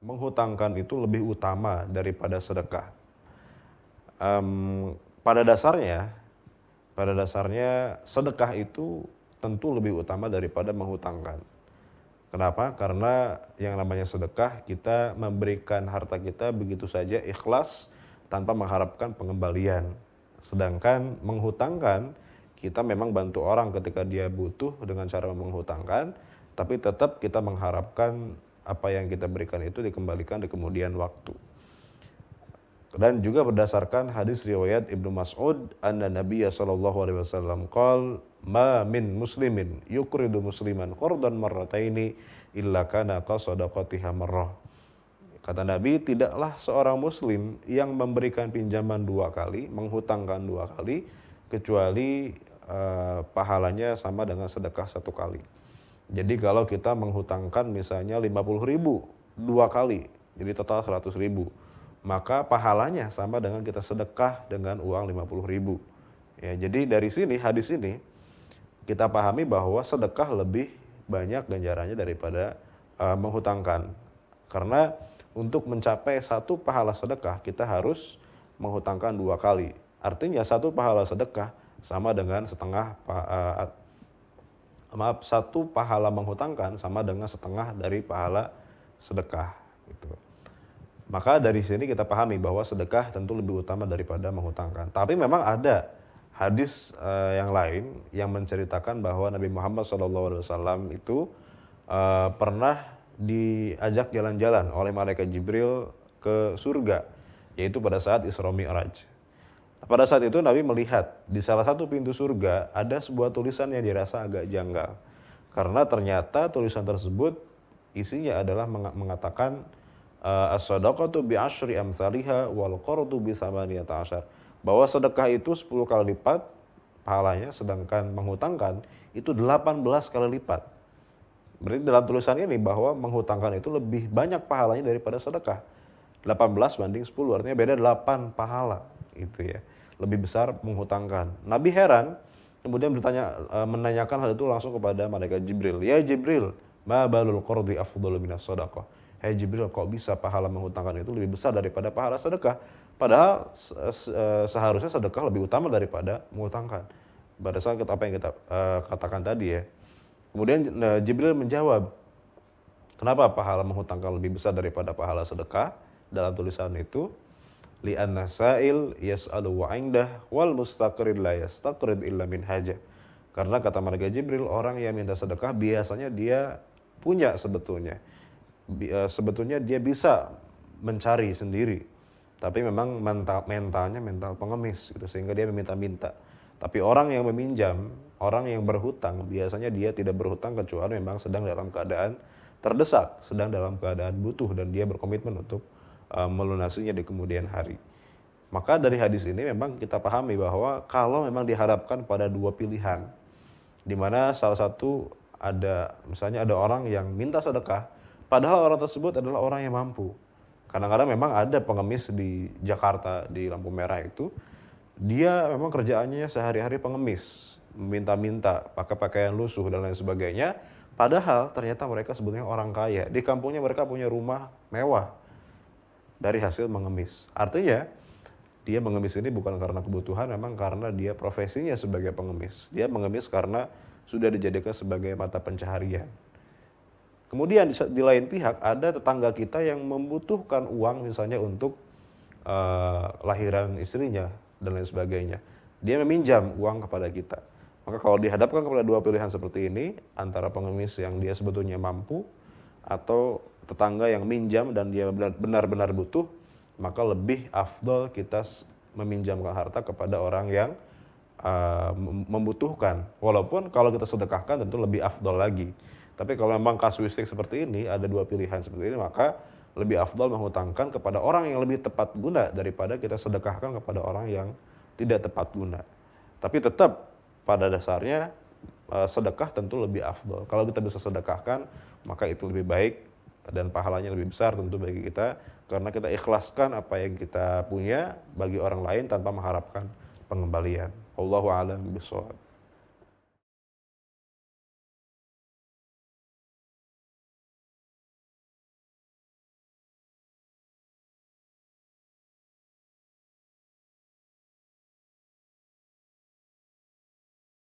menghutangkan itu lebih utama daripada sedekah. Um, pada dasarnya, pada dasarnya sedekah itu tentu lebih utama daripada menghutangkan. Kenapa? Karena yang namanya sedekah kita memberikan harta kita begitu saja ikhlas tanpa mengharapkan pengembalian. Sedangkan menghutangkan kita memang bantu orang ketika dia butuh dengan cara menghutangkan, tapi tetap kita mengharapkan apa yang kita berikan itu dikembalikan di kemudian waktu. Dan juga berdasarkan hadis riwayat Ibnu Mas'ud, anna Nabiya sallallahu alaihi wasallam qol, "Ma min muslimin yukridu musliman qardan marrataini illa kana qasadaqatiha marrah." Kata Nabi, tidaklah seorang muslim yang memberikan pinjaman dua kali, menghutangkan dua kali, kecuali uh, pahalanya sama dengan sedekah satu kali. Jadi kalau kita menghutangkan misalnya 50 ribu dua kali, jadi total 100 ribu, maka pahalanya sama dengan kita sedekah dengan uang 50 ribu. Ya, jadi dari sini, hadis ini, kita pahami bahwa sedekah lebih banyak ganjarannya daripada uh, menghutangkan. Karena untuk mencapai satu pahala sedekah, kita harus menghutangkan dua kali. Artinya satu pahala sedekah sama dengan setengah uh, maaf satu pahala menghutangkan sama dengan setengah dari pahala sedekah gitu. Maka dari sini kita pahami bahwa sedekah tentu lebih utama daripada menghutangkan. Tapi memang ada hadis uh, yang lain yang menceritakan bahwa Nabi Muhammad SAW itu uh, pernah diajak jalan-jalan oleh malaikat Jibril ke surga, yaitu pada saat Isra Mi'raj. Pada saat itu Nabi melihat di salah satu pintu surga ada sebuah tulisan yang dirasa agak janggal. Karena ternyata tulisan tersebut isinya adalah mengatakan eh, as-sadaqatu bi asyri amsalha wal qardu bi asyar. Bahwa sedekah itu 10 kali lipat pahalanya sedangkan menghutangkan itu 18 kali lipat. Berarti dalam tulisan ini bahwa menghutangkan itu lebih banyak pahalanya daripada sedekah. 18 banding 10 artinya beda 8 pahala itu ya lebih besar menghutangkan. Nabi heran, kemudian bertanya e, menanyakan hal itu langsung kepada malaikat Jibril. Ya Jibril, ma balul qardi afdalu minas sadaqah. Hei Jibril, kok bisa pahala menghutangkan itu lebih besar daripada pahala sedekah? Padahal e, seharusnya sedekah lebih utama daripada menghutangkan. Pada saat apa yang kita e, katakan tadi ya. Kemudian Jibril menjawab, kenapa pahala menghutangkan lebih besar daripada pahala sedekah? Dalam tulisan itu, li'anna sa'il yas'alu wa'indah wal mustaqrid la yastaqrid illa min haja. Karena kata Marga Jibril, orang yang minta sedekah biasanya dia punya sebetulnya. Eh, sebetulnya dia bisa mencari sendiri. Tapi memang mental, mentalnya mental pengemis gitu sehingga dia meminta-minta. Tapi orang yang meminjam, orang yang berhutang biasanya dia tidak berhutang kecuali memang sedang dalam keadaan terdesak, sedang dalam keadaan butuh dan dia berkomitmen untuk Eh, melunasinya di kemudian hari. Maka dari hadis ini memang kita pahami bahwa kalau memang diharapkan pada dua pilihan, di mana salah satu ada misalnya ada orang yang minta sedekah, padahal orang tersebut adalah orang yang mampu. Kadang-kadang memang ada pengemis di Jakarta di lampu merah itu, dia memang kerjaannya sehari-hari pengemis, minta-minta, pakai pakaian lusuh dan lain sebagainya. Padahal ternyata mereka sebetulnya orang kaya. Di kampungnya mereka punya rumah mewah, dari hasil mengemis. Artinya dia mengemis ini bukan karena kebutuhan, memang karena dia profesinya sebagai pengemis. Dia mengemis karena sudah dijadikan sebagai mata pencaharian. Kemudian di, lain pihak ada tetangga kita yang membutuhkan uang misalnya untuk uh, lahiran istrinya dan lain sebagainya. Dia meminjam uang kepada kita. Maka kalau dihadapkan kepada dua pilihan seperti ini, antara pengemis yang dia sebetulnya mampu atau tetangga yang minjam dan dia benar-benar butuh, maka lebih afdol kita meminjamkan harta kepada orang yang uh, membutuhkan. Walaupun kalau kita sedekahkan tentu lebih afdol lagi. Tapi kalau memang kasuistik seperti ini, ada dua pilihan seperti ini, maka lebih afdol menghutangkan kepada orang yang lebih tepat guna daripada kita sedekahkan kepada orang yang tidak tepat guna. Tapi tetap pada dasarnya ah, sedekah tentu lebih afdol. Kalau kita bisa sedekahkan, maka itu lebih baik dan pahalanya lebih besar tentu bagi kita karena kita ikhlaskan apa yang kita punya bagi orang lain tanpa mengharapkan pengembalian. Allahu a'lam bishawab.